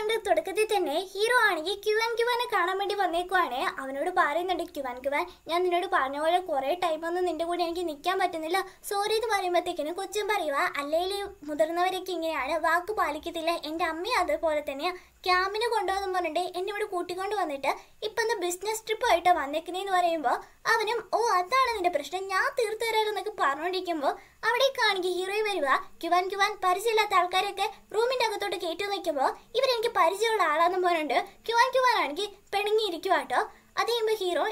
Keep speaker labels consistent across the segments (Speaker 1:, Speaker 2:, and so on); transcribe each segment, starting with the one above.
Speaker 1: എപ്പിസോഡിന്റെ തുടക്കത്തിൽ തന്നെ ഹീറോ ആണെങ്കിൽ ക്യുവൻ ക്യുവനെ കാണാൻ വേണ്ടി വന്നേക്കുവാണ് അവനോട് പറയുന്നുണ്ട് ക്യുവൻ ക്യുവൻ ഞാൻ നിന്നോട് പറഞ്ഞ പോലെ കുറേ ഒന്നും നിന്റെ കൂടെ എനിക്ക് നിൽക്കാൻ പറ്റുന്നില്ല സോറി എന്ന് പറയുമ്പോഴത്തേക്കിനും കൊച്ചും പറയുക അല്ലെങ്കിൽ മുതിർന്നവരൊക്കെ ഇങ്ങനെയാണ് വാക്ക് പാലിക്കത്തില്ല എൻ്റെ അമ്മയും അതുപോലെ തന്നെ ക്യാമ്പിന് കൊണ്ടുവന്നു പറഞ്ഞിട്ട് എന്നെ ഇവിടെ കൂട്ടിക്കൊണ്ട് വന്നിട്ട് ഇപ്പൊ ബിസിനസ് ട്രിപ്പ് ആയിട്ട് വന്നേക്കുന്നെന്ന് പറയുമ്പോൾ അവനും ഓ അതാണ് നിന്റെ പ്രശ്നം ഞാൻ തീർത്തു തരാമെന്നൊക്കെ പറഞ്ഞോണ്ടിരിക്കുമ്പോ അവിടെ കാണിക്ക് ഹീറോയി വരിക ക്യുവാൻ ക്യുവാൻ പരിചയമില്ലാത്ത ആൾക്കാരൊക്കെ റൂമിന്റെ അകത്തോട്ട് കേട്ടു വയ്ക്കുമ്പോൾ ഇവരെനിക്ക് പരിചയമുള്ള ആളാണെന്ന് പറഞ്ഞിട്ട് ക്യുവാൻ കിവാൻ ആണെങ്കിൽ പിണങ്ങിയിരിക്കുക അത് കഴിയുമ്പോൾ ഹീറോ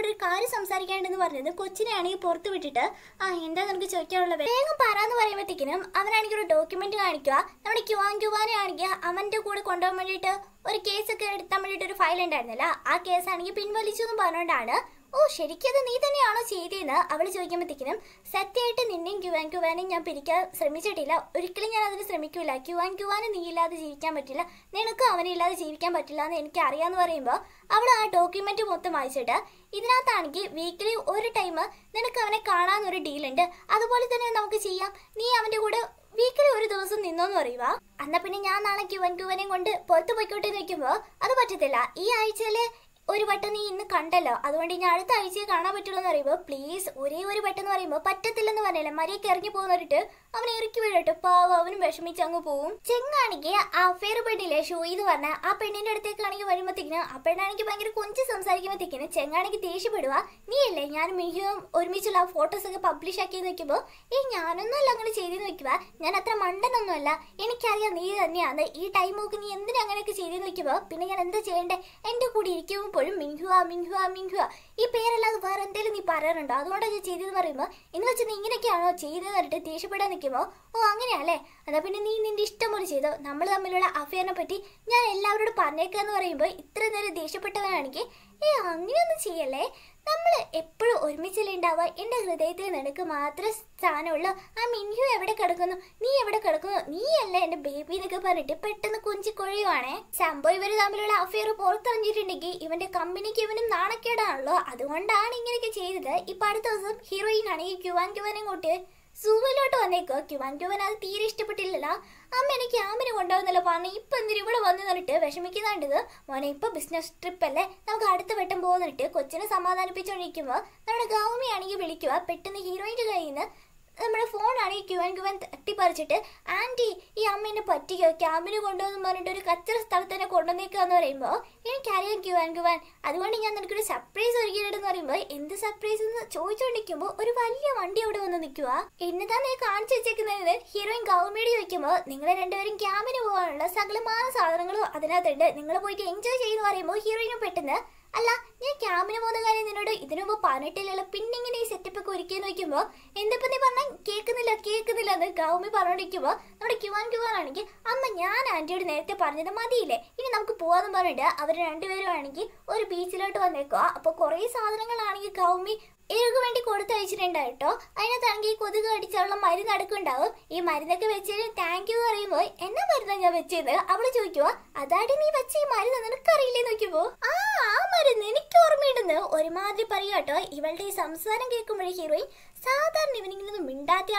Speaker 1: ഒരു കാര്യം സംസാരിക്കാനുണ്ടെന്ന് പറഞ്ഞത് കൊച്ചിനെയാണെങ്കിൽ പുറത്ത് വിട്ടിട്ട് ആ എന്താ നിനക്ക് ചോദിക്കാനുള്ളത് വേഗം പറയാന്ന് പറയുമ്പോഴത്തേക്കിനും അവനാണെങ്കിൽ ഒരു ഡോക്യുമെന്റ് കാണിക്കുക നമ്മുടെ ക്യുവാൻ ക്യുവാനെ ആണെങ്കിൽ അവന്റെ കൂടെ കൊണ്ടുപോകാൻ വേണ്ടിയിട്ട് ഒരു കേസൊക്കെ എടുത്താൻ വേണ്ടിയിട്ട് ഒരു ഫയൽ ഉണ്ടായിരുന്നില്ല ആ കേസാണെങ്കിൽ പിൻവലിച്ചു എന്ന് പറഞ്ഞുകൊണ്ടാണ് ഓ ശരിക്കത് നീ തന്നെയാണോ ചെയ്തതെന്ന് അവൾ ചോദിക്കുമ്പോഴത്തേക്കിനും സത്യമായിട്ട് നിന്നെയും ക്യുവാൻ ക്യുവാനും ഞാൻ പിരിക്കാൻ ശ്രമിച്ചിട്ടില്ല ഒരിക്കലും ഞാൻ അതിന് ശ്രമിക്കില്ല ക്യുവാൻ ക്യുവാന് നീ ഇല്ലാതെ ജീവിക്കാൻ പറ്റില്ല നിനക്ക് ഇല്ലാതെ ജീവിക്കാൻ പറ്റില്ല എന്ന് എനിക്ക് അറിയാമെന്ന് പറയുമ്പോൾ അവൾ ആ ഡോക്യുമെന്റ് മൊത്തം വായിച്ചിട്ട് ഇതിനകത്താണെങ്കിൽ വീക്കിലി ഒരു ടൈം നിനക്ക് അവനെ കാണാമെന്നൊരു ഡീലുണ്ട് അതുപോലെ തന്നെ നമുക്ക് ചെയ്യാം നീ അവൻ്റെ കൂടെ വീക്കിലി ഒരു ദിവസം നിന്നോന്ന് പറയുക എന്നാ പിന്നെ ഞാൻ നാളെ ക്യുവൻ ക്യുവനെ കൊണ്ട് പുറത്ത് പോയിക്കോട്ടെ നിൽക്കുമ്പോൾ അത് പറ്റത്തില്ല ഈ ആഴ്ചയിലെ ഒരു വട്ടം നീ ഇന്ന് കണ്ടല്ലോ അതുകൊണ്ട് ഇനി അടുത്ത ആഴ്ചയെ കാണാൻ പറ്റുള്ളൂ എന്ന് പറയുമ്പോൾ പ്ലീസ് ഒരേ ഒരു വട്ടം എന്ന് പറയുമ്പോൾ പറ്റത്തില്ലെന്ന് പറഞ്ഞില്ല മര്യാദക്ക് ഇറങ്ങി പോകുന്നവരിട്ട് അവനെ ഇറക്കി വീഴട്ടെ പാവം അവനും വിഷമിച്ച് അങ്ങ് പോവും ചെങ്ങാണെങ്കിൽ ആ ഫെയർ പെണ്ണില്ലേ ഷോ ഇത് പറഞ്ഞ ആ പെണ്ണിന്റെ അടുത്തേക്കാണെങ്കിൽ വരുമ്പോഴത്തേക്കിന് ആ പെണ്ണാണെങ്കിൽ ഭയങ്കര കൊഞ്ച് സംസാരിക്കുമ്പോഴത്തേക്കിന് ചെങ്ങാണെങ്കിൽ ദേഷ്യപ്പെടുക അല്ലേ ഞാൻ മികവും ഒരുമിച്ചുള്ള ഫോട്ടോസ് ഒക്കെ പബ്ലിഷ് ആക്കി നോക്കുമ്പോൾ ഏ അല്ല അങ്ങനെ ചെയ്ത് നോക്കുക ഞാൻ അത്ര മണ്ടനൊന്നുമല്ല എനിക്കറിയാം നീ തന്നെയാണ് ഈ ടൈം നോക്കി നീ എന്തിനാ അങ്ങനെയൊക്കെ ചെയ്ത് നോക്കുമ്പോൾ പിന്നെ ഞാൻ എന്താ ചെയ്യേണ്ടത് എൻ്റെ കൂടെ ഇരിക്കുമ്പോൾ എപ്പോഴും മിൻഹുവ മിൻഹുവ മിൻഹുവ ഈ പേരല്ലാതെ വേറെ എന്തെങ്കിലും നീ പറയാറുണ്ടോ അതുകൊണ്ടാണ് ഞാൻ ചെയ്തതെന്ന് പറയുമ്പോൾ എന്ന് വെച്ചാൽ നീ ഇങ്ങനെയൊക്കെയാണോ ചെയ്തതെന്ന് പറഞ്ഞിട്ട് ദേഷ്യപ്പെടാൻ നിൽക്കുമോ ഓ അങ്ങനെയാണല്ലേ അതാ പിന്നെ നീ നിന്റെ ഇഷ്ടം പോലെ ചെയ്തോ നമ്മൾ തമ്മിലുള്ള അഫയറിനെ പറ്റി ഞാൻ എല്ലാവരോടും പറഞ്ഞേക്കാന്ന് എന്ന് പറയുമ്പോൾ ഇത്ര നേരം ദേഷ്യപ്പെട്ടവനാണെങ്കിൽ ഏ അങ്ങനെയൊന്നും ചെയ്യല്ലേ നമ്മൾ എപ്പോഴും ഒരുമിച്ചല്ലേ എൻ്റെ ഹൃദയത്തിൽ നിനക്ക് മാത്രം സ്ഥാനമുള്ളൂ ആ മിൻഹു എവിടെ കിടക്കുന്നു നീ എവിടെ കിടക്കുന്നു നീയല്ല എൻ്റെ ബേബി എന്നൊക്കെ പറഞ്ഞിട്ട് പെട്ടെന്ന് കൊഴിയുവാണേ സംഭവം ഇവർ തമ്മിലുള്ള അഫെയർ പുറത്തറിഞ്ഞിട്ടുണ്ടെങ്കിൽ ഇവൻ്റെ കമ്പനിക്ക് ഇവനും നാണക്കേടാണല്ലോ അതുകൊണ്ടാണ് ഇങ്ങനെയൊക്കെ ചെയ്തത് ഇപ്പം അടുത്ത ദിവസം ഹീറോയിൻ ആണെങ്കിൽ ക്യുവാൻ ക്യുവാനും കൂട്ടി സൂവിലോട്ട് വന്നേക്കോ ക്യുവാൻ അത് തീരെ ഇഷ്ടപ്പെട്ടില്ലല്ലോ അമ്മ എനിക്ക് ക്യാമ്പിന് കൊണ്ടുവന്നല്ലോ പറഞ്ഞ് ഇപ്പൊ എന്തിനും ഇവിടെ വന്നു തന്നിട്ട് വിഷമിക്കുന്നുണ്ടത് മോനെ ഇപ്പൊ ബിസിനസ് ട്രിപ്പ് അല്ലേ നമുക്ക് അടുത്ത വട്ടം പോകുന്നിട്ട് കൊച്ചിനെ സമാധാനിപ്പിച്ചോണ്ടിരിക്കുമ്പോ നമ്മുടെ ഗൗമിയാണെങ്കിൽ വിളിക്കുക പെട്ടെന്ന് ഹീറോയിന്റെ കയ്യിൽ നിന്ന് നമ്മുടെ ഫോണാണ് ഈ ക്യു ആൻ ക്യു തട്ടിപ്പറിച്ചിട്ട് ആൻറ്റി ഈ അമ്മേനെ പറ്റിക്കോ ക്യാമ്പിന് കൊണ്ടുവന്നു പറഞ്ഞിട്ട് ഒരു കച്ചറ സ്ഥലത്ത് തന്നെ കൊണ്ടുവന്നേക്കുക എന്ന് പറയുമ്പോൾ എനിക്കറിയാം ക്യു ആൻ ക്യു ആൻ അതുകൊണ്ട് ഞാൻ നിനക്കൊരു സർപ്രൈസ് ഒരുക്കിയിട്ടെന്ന് പറയുമ്പോൾ എന്ത് സർപ്രൈസ് എന്ന് ചോദിച്ചുകൊണ്ടിരിക്കുമ്പോൾ ഒരു വലിയ വണ്ടി അവിടെ വന്ന് നിൽക്കുക എന്നതാ നീ കാണിച്ചു വെച്ചേക്കുന്നത് ഹീറോയിൻ ഗൗമേടി ചോദിക്കുമ്പോൾ നിങ്ങൾ രണ്ടുപേരും ക്യാമ്പിന് പോകാനുള്ള സകലമായ സാധനങ്ങളും അതിനകത്തുണ്ട് നിങ്ങൾ പോയിട്ട് എൻജോയ് ചെയ്യുന്നു പറയുമ്പോൾ ഹീറോയിനും പെട്ടെന്ന് അല്ല ഞാൻ ക്യാമ്പിന് പോകുന്ന കാര്യം നിന്നോട് ഇതിനു മുമ്പ് പറഞ്ഞിട്ടില്ലല്ലോ പിന്നെ ഇങ്ങനെ ഈ സെറ്റപ്പ് ഒക്കെ ഒരുക്കി നോക്കുമ്പോൾ എന്തിപ്പോ നീ പറഞ്ഞാൽ കേൾക്കുന്നില്ല കേൾക്കുന്നില്ല എന്ന് ഗൗമി പറഞ്ഞോണ്ടിരിക്കുമ്പോൾ നമ്മുടെ ക്യുവാൻ ക്യുവാൻ ആണെങ്കിൽ അമ്മ ഞാൻ ആന്റിയോട് നേരത്തെ പറഞ്ഞത് മതിയില്ലേ ഇനി നമുക്ക് പോകാന്ന് പറഞ്ഞിട്ട് അവർ രണ്ടുപേരും ആണെങ്കിൽ ഒരു ബീച്ചിലോട്ട് വന്നേക്കുക അപ്പോൾ കുറേ സാധനങ്ങളാണെങ്കിൽ ഗൗമി ഇവർക്ക് വേണ്ടി കൊടുത്തയച്ചിട്ടുണ്ട് കേട്ടോ അതിനകത്താണെങ്കിൽ ഈ കൊതുക് അടിച്ചുള്ള മരുന്ന് അടക്കുണ്ടാവും ഈ മരുന്നൊക്കെ വെച്ചിട്ട് താങ്ക് യു പറയുമ്പോൾ എന്നാ മരുന്നാ ഞാൻ വെച്ചെന്ന് അവള് ചോദിക്കുവോ അതാടി നീ വെച്ച ഈ മരുന്ന് നിനക്കറിയില്ലേ നോക്കിപ്പോ ആ ആ മരുന്ന് എനിക്ക് ഓർമ്മയുണ്ടെന്ന് ഒരുമാതിരി പറയുക കേട്ടോ ഇവളുടെ ഈ സംസാരം കേൾക്കുമ്പോഴേ ഹീറോയിൻ സാധാരണ ഇവനിങ്ങനെ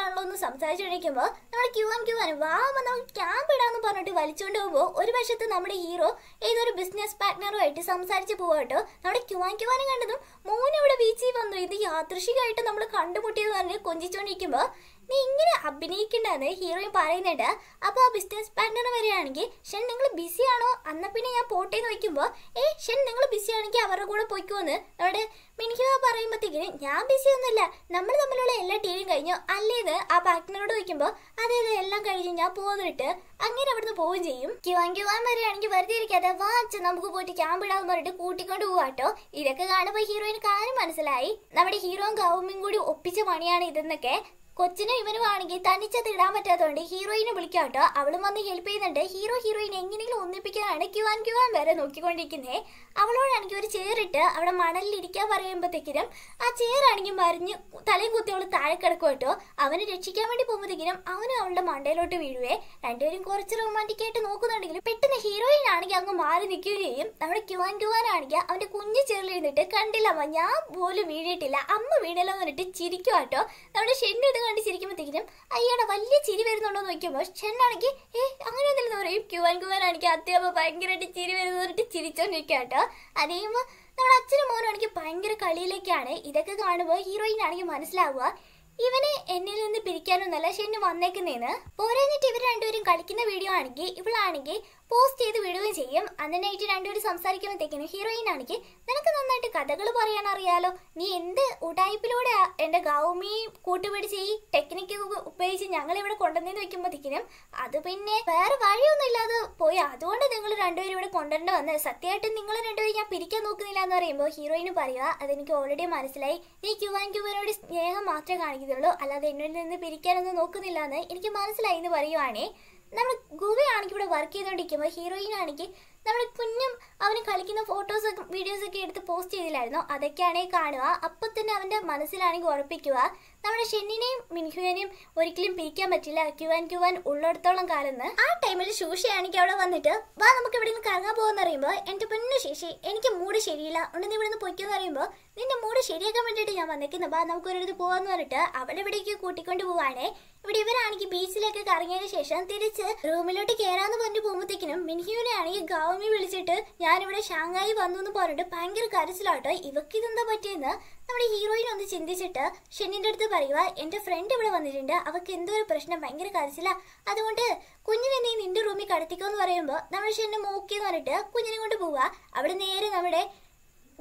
Speaker 1: ആണല്ലോ എന്ന് കഴിക്കുമ്പോ നമ്മൾ ക്യൂ എം ക്യൂ ആണ് വാവ നമുക്ക് ക്യാമ്പ് ഇടാന്ന് പറഞ്ഞിട്ട് വലിച്ചുകൊണ്ട് പോകുമ്പോ ഒരു വശത്ത് നമ്മുടെ ഹീറോ ഏതൊരു ബിസിനസ് പാർട്ട്ണറുമായിട്ട് സംസാരിച്ച് പോവാട്ടോ നമ്മുടെ ക്യൂ ആൻ ക്യൂ ആണ് കണ്ടതും മോനിവിടെ ബീച്ചിൽ ഇത് യാദൃശികമായിട്ട് നമ്മൾ കണ്ടുമുട്ടിയത് തന്നെ കൊഞ്ചിച്ചോണ്ടിരിക്കുമ്പോൾ നീ ഇങ്ങനെ അഭിനയിക്കണ്ടെന്ന് ഹീറോയിൻ പറയുന്നുണ്ട് അപ്പോൾ ആ ബിസിനസ് പാർട്ട്ണർ വരികയാണെങ്കിൽ ഷെൻ നിങ്ങൾ ബിസി ആണോ അന്ന പിന്നെ ഞാൻ പോട്ടെ എന്ന് വയ്ക്കുമ്പോൾ ഏ ഷൻ നിങ്ങൾ ബിസി ആണെങ്കിൽ അവരുടെ കൂടെ പോയിക്കോന്ന് അവിടെ മിനിഹിവ പറയുമ്പോഴത്തേക്കിനും ഞാൻ ബിസി ഒന്നുമില്ല നമ്മൾ തമ്മിലുള്ള എല്ലാ ടീമും കഴിഞ്ഞു അല്ലേന്ന് ആ പാർട്ട്ണറോട് വയ്ക്കുമ്പോൾ അതെ അതെ എല്ലാം കഴിഞ്ഞ് ഞാൻ പോന്നിട്ട് അങ്ങനെ അവിടുന്ന് പോവുകയും ചെയ്യും കിവാൻ കിവാൻ വരികയാണെങ്കിൽ വെറുതെ ഇരിക്കാതെ വാ അച്ഛൻ നമുക്ക് പോയിട്ട് ക്യാമ്പ് ഇടാന്ന് പറഞ്ഞിട്ട് കൂട്ടിക്കൊണ്ട് പോവാട്ടോ ഇതൊക്കെ കാണുമ്പോ ഹീറോയിന് കാര്യം മനസ്സിലായി നമ്മുടെ ഹീറോയും ഗൗമിയും കൂടി ഒപ്പിച്ച പണിയാണ് ഇതെന്നൊക്കെ കൊച്ചിനെ ഇവനും ആണെങ്കിൽ തനിച്ചത് ഇടാൻ പറ്റാത്തതുകൊണ്ട് ഹീറോയിനെ വിളിക്കാം കേട്ടോ അവളും വന്ന് ഹെൽപ്പ് ചെയ്യുന്നുണ്ട് ഹീറോ ഹീറോയിനെ എങ്ങനെയെങ്കിലും ഒന്നിപ്പിക്കാനാണ് ക്യു ആൻഡ് വരെ നോക്കിക്കൊണ്ടിരിക്കുന്നത് അവളോടാണെങ്കിൽ ഒരു ചെയറിട്ട് അവിടെ മണലിൽ ഇരിക്കാൻ പറയുമ്പോഴത്തേക്കിനും ആ ചെയറാണെങ്കിൽ മറിഞ്ഞ് തലയും കുത്തി അവൾ താഴെ കിടക്കും കേട്ടോ അവനെ രക്ഷിക്കാൻ വേണ്ടി പോകുമ്പോഴത്തേക്കിനും അവനും അവളുടെ മണ്ടയിലോട്ട് വീഴുവേ രണ്ടുപേരും കുറച്ച് റൊമാൻറ്റിക് ആയിട്ട് നോക്കുന്നുണ്ടെങ്കിലും പെട്ടെന്ന് ഹീറോയിൻ ആണെങ്കിൽ അങ്ങ് മാറി നിൽക്കുകയും ചെയ്യും നമ്മുടെ ക്യുവാൻ ക്യുവാൻ ആണെങ്കിൽ അവൻ്റെ കുഞ്ഞു ഇരുന്നിട്ട് കണ്ടില്ല അമ്മ ഞാൻ പോലും വീഴിയിട്ടില്ല അമ്മ വീണല്ലോ എന്നിട്ട് കേട്ടോ നമ്മുടെ ഷെന്നു ഇത് ആണെങ്കിലും അയ്യയുടെ വലിയ ചിരി വരുന്നുണ്ടോ എന്ന് നോക്കിയപ്പോൾ ഷെന്നാണെങ്കിൽ ഏ അങ്ങനെ എന്തെങ്കിലും പറയും ക്യൂ ക്യുവൻ കുമാർ ആണെങ്കിൽ അത്യാവശ്യം ഭയങ്കരമായിട്ട് ചിരി വരുന്നവരിട്ട് ചിരിച്ചോണ്ടിരിക്കുക കേട്ടോ അതേയുമ്പോൾ നമ്മുടെ അച്ഛനും മോനാണെങ്കിൽ ഭയങ്കര കളിയിലേക്കാണ് ഇതൊക്കെ കാണുമ്പോൾ ഹീറോയിൻ ആണെങ്കിൽ മനസ്സിലാവുക ഇവനെ എന്നിൽ നിന്ന് പിരിക്കാനൊന്നല്ല ഷെന്നു വന്നേക്കുന്നേന്ന് പോരാഞ്ഞിട്ട് ഇവർ രണ്ടുപേരും കളിക്കുന്ന വീഡിയോ ആണെങ്കിൽ ഇവളാണെങ്കിൽ പോസ്റ്റ് ചെയ്ത് വിടുകയും ചെയ്യും അതിനായിട്ട് രണ്ടുപേരും സംസാരിക്കുമ്പോഴത്തേക്കിനും ഹീറോയിൻ ആണെങ്കിൽ നിനക്ക് നന്നായിട്ട് കഥകൾ പറയാൻ അറിയാലോ നീ എന്ത് ഉടായ്പിലൂടെ എൻ്റെ ഗൗമിയും കൂട്ടുപിടിച്ച് ഈ ടെക്നിക്ക് ഉപയോഗിച്ച് ഞങ്ങൾ ഇവിടെ കൊണ്ടുവന്നു വെക്കുമ്പോഴത്തേക്കിനും അത് പിന്നെ വേറെ വഴിയൊന്നും ഇല്ലാതെ പോയി അതുകൊണ്ട് നിങ്ങൾ രണ്ടുപേരും ഇവിടെ കൊണ്ടുവരേണ്ട വന്നത് സത്യമായിട്ടും നിങ്ങൾ രണ്ടുപേരും ഞാൻ പിരിക്കാൻ നോക്കുന്നില്ല എന്ന് പറയുമ്പോൾ ഹീറോയിന് പറയുക അതെനിക്ക് ഓൾറെഡി മനസ്സിലായി നീ ക്യൂവാൻ ക്യൂവിനോട് സ്നേഹം മാത്രമേ കാണിക്കുന്നുള്ളൂ അല്ലാതെ എന്നിൽ നിന്ന് പിരിക്കാനൊന്നും നോക്കുന്നില്ല എന്ന് എനിക്ക് മനസ്സിലായി എന്ന് പറയുവാണേ നമ്മൾ ഗുഹയാണെങ്കിൽ ഇവിടെ വർക്ക് ചെയ്തുകൊണ്ടിരിക്കുമ്പോൾ ഹീറോയിൻ ആണെങ്കിൽ നമ്മൾ കുഞ്ഞും അവന് കളിക്കുന്ന ഫോട്ടോസൊക്കെ വീഡിയോസൊക്കെ എടുത്ത് പോസ്റ്റ് ചെയ്തില്ലായിരുന്നോ അതൊക്കെയാണെങ്കിൽ കാണുക അപ്പോൾ തന്നെ അവൻ്റെ മനസ്സിലാണെങ്കിൽ ഉറപ്പിക്കുക നമ്മുടെ ഷെന്നിനെയും മിൻഹുവിനെയും ഒരിക്കലും പിരിക്കാൻ പറ്റില്ല ക്യുവാൻ ക്യുവാൻ ഉള്ളിടത്തോളം കാലം ആ ടൈമിൽ ശൂഷിയാണെങ്കിൽ അവിടെ വന്നിട്ട് വാ നമുക്ക് ഇവിടെ നിന്ന് കറങ്ങാൻ പോകുമെന്ന് പറയുമ്പോൾ എൻ്റെ പെണ്ണു ശേഷി എനിക്ക് മൂട് ശരിയില്ല നീ ഇവിടെ നിന്ന് പൊയ്ക്കുമെന്ന് പറയുമ്പോൾ നിന്റെ മൂട് ശരിയാക്കാൻ വേണ്ടിയിട്ട് ഞാൻ വന്നിരിക്കുന്നു വാ നമുക്ക് ഒരിടത്ത് പോകാമെന്ന് പറഞ്ഞിട്ട് അവളെവിടേക്ക് കൂട്ടിക്കൊണ്ട് പോവാണേ ഇവിടെ ഇവരാണെങ്കിൽ ബീച്ചിലേക്ക് കറങ്ങിയതിനു ശേഷം തിരിച്ച് റൂമിലോട്ട് കയറാന്ന് പറഞ്ഞു പോകുമ്പോഴത്തേക്കിനും മിനിഹ്യൂനെ ആണെങ്കിൽ ഗൗമി വിളിച്ചിട്ട് ഞാനിവിടെ ഷാങ്ങായി വന്നു എന്ന് പറഞ്ഞിട്ട് ഭയങ്കര കരച്ചിലാട്ടോ ഇവക്ക് ഇതെന്താ പറ്റിയെന്ന് നമ്മുടെ ഹീറോയിൻ ഒന്ന് ചിന്തിച്ചിട്ട് ഷെന്നിന്റെ അടുത്ത് പറയുക എന്റെ ഫ്രണ്ട് ഇവിടെ വന്നിട്ടുണ്ട് അവക്ക് എന്തോ ഒരു പ്രശ്നം ഭയങ്കര കരച്ചില അതുകൊണ്ട് കുഞ്ഞിനെ നീ നിന്റെ റൂമിൽ കടത്തിക്കോ എന്ന് പറയുമ്പോൾ നമ്മുടെ ഷെന്നെ ഓക്കെ പറഞ്ഞിട്ട് കുഞ്ഞിനെ കൊണ്ട് പോവുക അവിടെ നേരെ നമ്മുടെ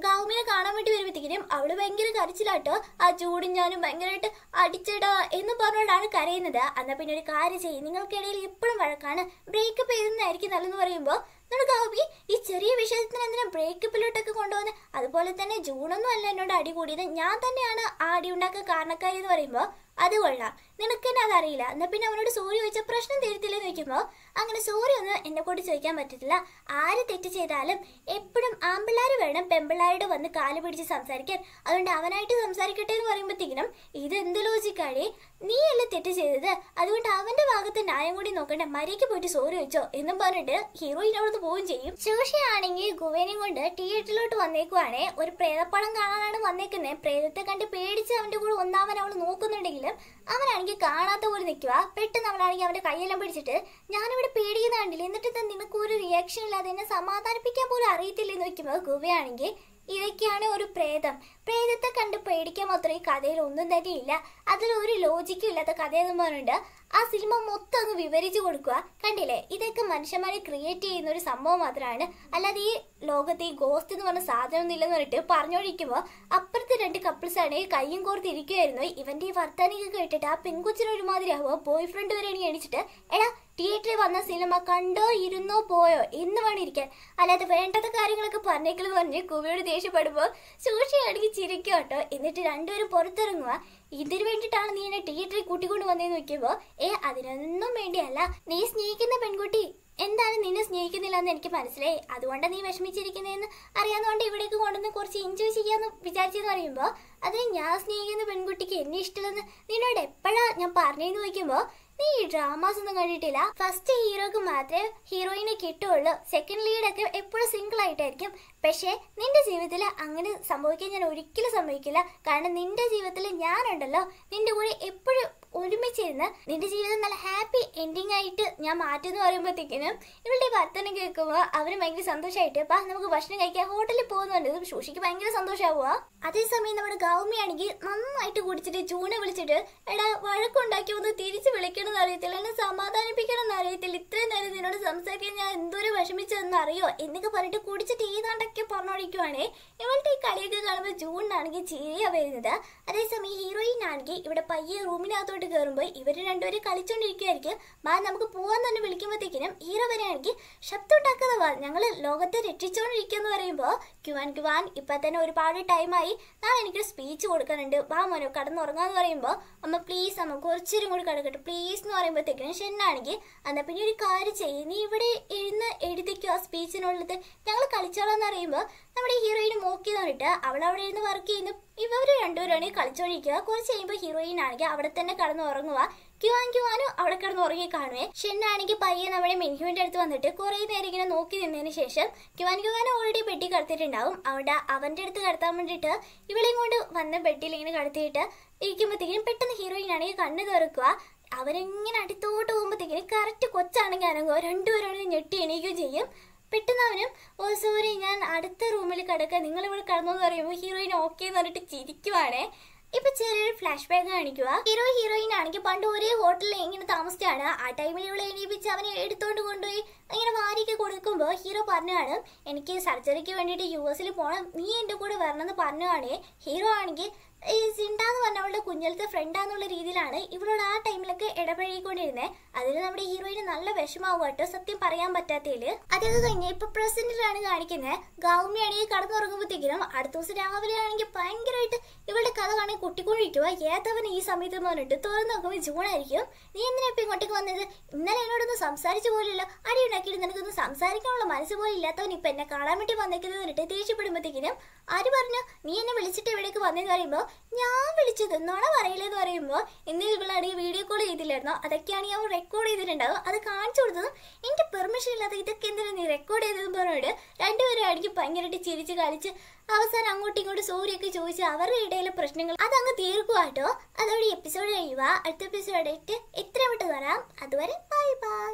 Speaker 1: ഗൗമിനെ കാണാൻ വേണ്ടി വരുമ്പോഴത്തേക്കും അവള് ഭയങ്കര കരച്ചിലാട്ടോ ആ ചൂടും ഞാനും ഭയങ്കരമായിട്ട് അടിച്ചിടോ എന്ന് പറഞ്ഞുകൊണ്ടാണ് കരയുന്നത് എന്നാ പിന്നെ ഒരു കാര്യം ചെയ്യും നിങ്ങൾക്കിടയിൽ എപ്പോഴും വഴക്കാണ് ബ്രേക്കപ്പ് ചെയ്തതായിരിക്കും നല്ലതെന്ന് പറയുമ്പോൾ നിനക്ക് ഗോപി ഈ ചെറിയ വിഷയത്തിന് എന്തിനാ ബ്രേക്കപ്പിലോട്ടൊക്കെ കൊണ്ടുവന്ന് അതുപോലെ തന്നെ ജൂണൊന്നും അല്ല എന്നോട് അടി കൂടിയത് ഞാൻ തന്നെയാണ് ആ അടി ഉണ്ടാക്കാൻ കാരണക്കാരി എന്ന് പറയുമ്പോൾ അത് കൊള്ളാം നിനക്ക് തന്നെ അതറിയില്ല എന്നാൽ പിന്നെ അവനോട് സോറി ചോദിച്ച പ്രശ്നം തീരത്തില്ലെന്ന് ചോദിക്കുമ്പോൾ അങ്ങനെ സോറി ഒന്നും എന്നെ കൂടി ചോദിക്കാൻ പറ്റത്തില്ല ആര് തെറ്റ് ചെയ്താലും എപ്പോഴും ആമ്പിള്ളാർ വേണം പെമ്പിള്ളാരോട് വന്ന് കാല് പിടിച്ച് സംസാരിക്കാൻ അതുകൊണ്ട് അവനായിട്ട് സംസാരിക്കട്ടെ എന്ന് പറയുമ്പോഴത്തേക്കിനും ഇത് എന്ത് ലോജിക്കാടി അല്ല തെറ്റ് ചെയ്തത് അതുകൊണ്ട് അവന്റെ ഭാഗത്ത് ന്യായം കൂടി നോക്കണ്ട മരയ്ക്ക് പോയിട്ട് സോറി ചോദിച്ചോ എന്നും പറഞ്ഞിട്ട് ഹീറോയിനോട് പോവുകയും ചെയ്യും ശൂഷയാണെങ്കിൽ ഗുവേനെ കൊണ്ട് തിയേറ്ററിലോട്ട് വന്നേക്കുവാണ് ഒരു പ്രേതപ്പടം കാണാനാണ് വന്നേക്കുന്നത് പ്രേതത്തെ കണ്ട് പേടിച്ച് അവന്റെ കൂടെ ഒന്നാമൻ അവൾ നോക്കുന്നുണ്ടെങ്കിലും അവനാണെങ്കിൽ കാണാത്ത പോലെ നിൽക്കുക പെട്ടെന്ന് അവളാണെങ്കിൽ അവന്റെ കൈയെല്ലാം പിടിച്ചിട്ട് ഞാനിവിടെ പേടിക്കുന്ന കണ്ടില്ല എന്നിട്ട് നിനക്ക് ഒരു റിയാക്ഷൻ ഇല്ലാതെ എന്നെ സമാധാനിപ്പിക്കാൻ പോലും അറിയത്തില്ലെന്ന് വെക്കുമ്പോൾ ഗുവയാണെങ്കിൽ ഇതൊക്കെയാണ് ഒരു പ്രേതം പ്രേതത്തെ കണ്ട് പേടിക്കാൻ മാത്രം ഈ കഥയിൽ ഒന്നും തന്നെ ഇല്ല അതിൽ ഒരു ലോജിക്കും ഇല്ലാത്ത കഥയെന്ന് പറഞ്ഞിട്ട് ആ സിനിമ മൊത്തം അങ്ങ് വിവരിച്ചു കൊടുക്കുക കണ്ടില്ലേ ഇതൊക്കെ മനുഷ്യന്മാരെ ക്രിയേറ്റ് ചെയ്യുന്ന ഒരു സംഭവം മാത്രമാണ് അല്ലാതെ ഈ ലോകത്ത് ഈ ഗോസ്റ്റ് എന്ന് പറഞ്ഞ സാധനം ഒന്നും ഇല്ലെന്ന് പറഞ്ഞിട്ട് പറഞ്ഞുകൊണ്ടിരിക്കുമ്പോൾ അപ്പുറത്തെ രണ്ട് കപ്പിൾസ് ആണ് കയ്യും കോർത്തിരിക്കുമായിരുന്നു ഇവന്റെ ഈ വർത്താനിക കേട്ടിട്ട് ആ പെൺകൊച്ചിനൊരുമാതിരി ആവുക ബോയ് ഫ്രണ്ട് വരെ എണീച്ചിട്ട് എടാ തിയേറ്ററിൽ വന്ന സിനിമ കണ്ടോ ഇരുന്നോ പോയോ എന്ന് വേണം ഇരിക്കാൻ അല്ലാതെ വേണ്ടത് കാര്യങ്ങളൊക്കെ പറഞ്ഞേക്കൽ പറഞ്ഞ് കുവിയോട് ദേഷ്യപ്പെടുമ്പോൾ സൂക്ഷിയാണെങ്കിൽ ചിരിക്കും കേട്ടോ എന്നിട്ട് രണ്ടുപേരും പുറത്തിറങ്ങുക ഇതിനു വേണ്ടിയിട്ടാണ് നീ എന്നെ തിയേറ്ററിൽ കൂട്ടിക്കൊണ്ട് വന്നേന്ന് നോക്കിയപ്പോൾ ഏ അതിനൊന്നും വേണ്ടിയല്ല നീ സ്നേഹിക്കുന്ന പെൺകുട്ടി എന്താണ് നിന്നെ സ്നേഹിക്കുന്നില്ല എന്ന് എനിക്ക് മനസ്സിലായി അതുകൊണ്ട് നീ വിഷമിച്ചിരിക്കുന്നതെന്ന് അറിയാവുന്നതുകൊണ്ട് ഇവിടേക്ക് കൊണ്ടുവന്ന് കുറച്ച് എൻജോയ് ചെയ്യാമെന്ന് വിചാരിച്ചെന്ന് പറയുമ്പോൾ അതിന് ഞാൻ സ്നേഹിക്കുന്ന പെൺകുട്ടിക്ക് എന്നെ ഇഷ്ടമില്ലെന്ന് നിന്നോട് എപ്പോഴാണ് ഞാൻ പറഞ്ഞു ചോദിക്കുമ്പോൾ നീ ഈ ഡ്രാമാസ് ഒന്നും കണ്ടിട്ടില്ല ഫസ്റ്റ് ഹീറോക്ക് മാത്രമേ ഹീറോയിനെ കിട്ടുള്ളൂ സെക്കൻഡ് ലീഡൊക്കെ എപ്പോഴും സിംഗിൾ ആയിട്ടായിരിക്കും പക്ഷേ നിന്റെ ജീവിതത്തിൽ അങ്ങനെ സംഭവിക്കാൻ ഞാൻ ഒരിക്കലും സംഭവിക്കില്ല കാരണം നിന്റെ ജീവിതത്തിൽ ഞാനുണ്ടല്ലോ നിന്റെ കൂടെ എപ്പോഴും ഒരുമിച്ചിരുന്ന് നിന്റെ ജീവിതം നല്ല ഹാപ്പി എൻഡിങ് ആയിട്ട് ഞാൻ മാറ്റുമെന്ന് പറയുമ്പോഴത്തേക്കിനും ഇവളുടെ ഭർത്തനം കേൾക്കുമ്പോൾ അവന് ഭയങ്കര സന്തോഷമായിട്ട് അപ്പം നമുക്ക് ഭക്ഷണം കഴിക്കാൻ ഹോട്ടലിൽ പോകുന്നുണ്ട് ഇത് ശൂഷിക്ക് ഭയങ്കര സന്തോഷമാവുക അതേസമയം നമ്മുടെ ഗൗമിയാണെങ്കിൽ നന്നായിട്ട് കുടിച്ചിട്ട് ചൂണ വിളിച്ചിട്ട് എടാ വഴക്കുണ്ടാക്കി ഒന്ന് തിരിച്ച് വിളിക്കണമെന്ന് അറിയത്തില്ല എന്നെ സമാധാനിപ്പിക്കണമെന്ന് അറിയത്തില്ല ഇത്രയും നേരം നിന്നോട് സംസാരിക്കാൻ ഞാൻ എന്തോരം വിഷമിച്ചതെന്ന് അറിയോ എന്നൊക്കെ പറഞ്ഞിട്ട് കുടിച്ചിട്ട് ഏതാണ്ടൊക്കെ പറഞ്ഞോടിക്കുവാണേ ഇവളുടെ ഈ കളിയൊക്കെ കാണുമ്പോൾ ജൂണിനാണെങ്കിൽ ചിരിയാണ് വരുന്നത് അതേസമയം ഹീറോയിൻ ആണെങ്കിൽ ഇവിടെ പയ്യെ റൂമിനകത്തോട്ട് കയറുമ്പോൾ ഇവർ രണ്ടുപേരും കളിച്ചുകൊണ്ടിരിക്കുകയായിരിക്കും ബാ നമുക്ക് പോവാന്ന് തന്നെ വിളിക്കുമ്പോഴത്തേക്കിനും ഈറ വരെയാണെങ്കിൽ ശബ്ദം ഉണ്ടാക്കുന്ന വാ ഞങ്ങൾ ലോകത്തെ രക്ഷിച്ചുകൊണ്ടിരിക്കുക എന്ന് പറയുമ്പോൾ ക്യു ആൻ ഇപ്പം തന്നെ ഒരുപാട് ടൈമായി നാളെ എനിക്കൊരു സ്പീച്ച് കൊടുക്കാനുണ്ട് ബാ മോനോ കടന്നുറങ്ങാന്ന് പറയുമ്പോൾ അമ്മ പ്ലീസ് അമ്മ കുറച്ചേരും കൂടി കിടക്കട്ടെ പ്ലീസ് എന്ന് പറയുമ്പോഴത്തേക്കിനും ഷെന്നാണെങ്കിൽ എന്നാൽ പിന്നെ ഒരു കാര്യം ചെയ്യും നീ ഇവിടെ എഴുന്ന എഴുതിക്കോ ആ സ്പീച്ചിനുള്ളത് ഞങ്ങൾ കളിച്ചോളാം എന്ന് പറയുമ്പോൾ നമ്മുടെ ഹീറോയിന് മോക്ക് ചെയ്ത് അവൾ അവിടെ ഇരുന്ന് വർക്ക് ചെയ്യുന്നു ഇവർ രണ്ടുപേരാണ് കളിച്ചോണ്ടിരിക്കുക കുറച്ച് കഴിയുമ്പോൾ ഹീറോയിൻ ആണെങ്കിൽ അവിടെ തന്നെ കടന്നു ഉറങ്ങുക ക്യുവാൻ ക്യുവാനും അവിടെ കിടന്ന് ഉറങ്ങി കാണുവേ ഷെന്നാണെങ്കിൽ പയ്യെ നമ്മുടെ മിൻഹുവിൻ്റെ അടുത്ത് വന്നിട്ട് കുറേ നേരം ഇങ്ങനെ നോക്കി നിന്നതിന് ശേഷം ക്യുവാൻ ക്യുവാൻ ഓൾറെഡി ബെഡി കടത്തിയിട്ടുണ്ടാവും അവിടെ അവന്റെ അടുത്ത് കടത്താൻ വേണ്ടിയിട്ട് ഇവളെയും കൊണ്ട് വന്ന ബെഡിൽ ഇങ്ങനെ കടത്തിയിട്ട് ഇരിക്കുമ്പോഴത്തേക്കും പെട്ടെന്ന് ഹീറോയിൻ ആണെങ്കിൽ കണ്ണ് തുറക്കുക അവരിങ്ങനെ അടുത്തോട്ട് പോകുമ്പോഴത്തേക്കിന് കറക്റ്റ് കൊച്ചാണെങ്കിൽ അനങ്ങുക രണ്ടുപേരാണെങ്കിൽ ഞെട്ടി എണീക്കുകയും ചെയ്യും പെട്ടെന്ന് അവനും ഓ സോറി ഞാൻ അടുത്ത റൂമിൽ കിടക്കാൻ നിങ്ങൾ ഇവിടെ എന്ന് പറയുമ്പോൾ ഹീറോയിൻ ഓക്കെ എന്ന് പറഞ്ഞിട്ട് ചിരിക്കുവാണേ ഇപ്പൊ ചെറിയൊരു ഫ്ലാഷ് ബാഗ് കാണിക്കുക ഹീറോ ഹീറോയിൻ ആണെങ്കിൽ പണ്ട് ഒരേ ഹോട്ടലിൽ ഇങ്ങനെ താമസിച്ചാണ് ആ ടൈമിൽ ഇവിടെ എണീപ്പിച്ച് അവനെ എടുത്തോണ്ട് കൊണ്ടുപോയി അങ്ങനെ വാരിയൊക്കെ കൊടുക്കുമ്പോൾ ഹീറോ പറഞ്ഞാണ് എനിക്ക് സർജറിക്ക് വേണ്ടിയിട്ട് യു എസിൽ പോകണം നീ എൻ്റെ കൂടെ വരണമെന്ന് പറഞ്ഞാണ് ഹീറോ ആണെങ്കിൽ ഈ എന്ന് പറഞ്ഞ അവളുടെ കുഞ്ഞലത്തെ ഫ്രണ്ടാന്നുള്ള രീതിയിലാണ് ഇവളോട് ആ ടൈമിലൊക്കെ ഇടപഴകിക്കൊണ്ടിരുന്നത് അതിൽ നമ്മുടെ ഹീറോയിന് നല്ല വിഷമാവുക കേട്ടോ സത്യം പറയാൻ പറ്റാത്തതിൽ അതൊക്കെ കഴിഞ്ഞ് ഇപ്പൊ പ്രസന്റിലാണ് കാണിക്കുന്നത് ഗൗമിയാണെങ്കിൽ കടന്നുറങ്ങുമ്പോഴത്തേക്കിനും അടുത്ത ദിവസം രാവിലെ ആണെങ്കിൽ ഭയങ്കരമായിട്ട് ഇവളുടെ കഥ കാണി കുട്ടിക്കൊണ്ടിരിക്കുക ഏതവൻ ഈ സമയത്ത് എന്ന് പറഞ്ഞിട്ട് തുറന്നു നോക്കുമ്പോൾ ജൂൺ ആയിരിക്കും നീ എന്തിനാ ഇപ്പൊ ഇങ്ങോട്ടേക്ക് വന്നത് ഇന്നലെ എന്നോടൊന്ന് സംസാരിച്ചു പോലില്ല അടി ഉണ്ടാക്കിയിട്ട് നിനക്കൊന്ന് സംസാരിക്കാനുള്ള മനസ്സ് പോലും ഇല്ലാത്തവൻ ഇപ്പൊ എന്നെ കാണാൻ വേണ്ടി വന്നേക്കുന്നത് എന്നിട്ട് ദേഷ്യപ്പെടുമ്പോഴത്തേക്കിനും ആര് പറഞ്ഞു നീ എന്നെ വിളിച്ചിട്ട് ഇവിടേക്ക് വന്നെന്ന് പറയുമ്പോൾ ഞാൻ വിളിച്ചത് നുണ പറയില്ലെന്ന് പറയുമ്പോൾ എന്തെങ്കിലും ഇവളാണെങ്കിൽ വീഡിയോ കോൾ ചെയ്തില്ലായിരുന്നോ അതൊക്കെയാണ് ഞാൻ റെക്കോർഡ് ചെയ്തിട്ടുണ്ടാവും അത് കാണിച്ചു കൊടുത്തതും എൻ്റെ പെർമിഷൻ ഇല്ലാതെ ഇതൊക്കെ എന്തിനാണ് നീ റെക്കോർഡ് ചെയ്തതെന്ന് പറഞ്ഞിട്ട് രണ്ടുപേരും ആയിരിക്കും ഭയങ്കരമായിട്ട് ചിരിച്ച് കളിച്ച് അവസാനം അങ്ങോട്ടും ഇങ്ങോട്ടും സോറിയൊക്കെ ചോദിച്ച് അവരുടെ ഇടയിലെ പ്രശ്നങ്ങൾ അതങ്ങ് തീർക്കുവാട്ടോ അതോടെ എപ്പിസോഡ് കഴിയുക അടുത്ത എപ്പിസോഡായിട്ട് എത്രയും വിട്ട് വരാം അതുവരെ ബൈ ബൈ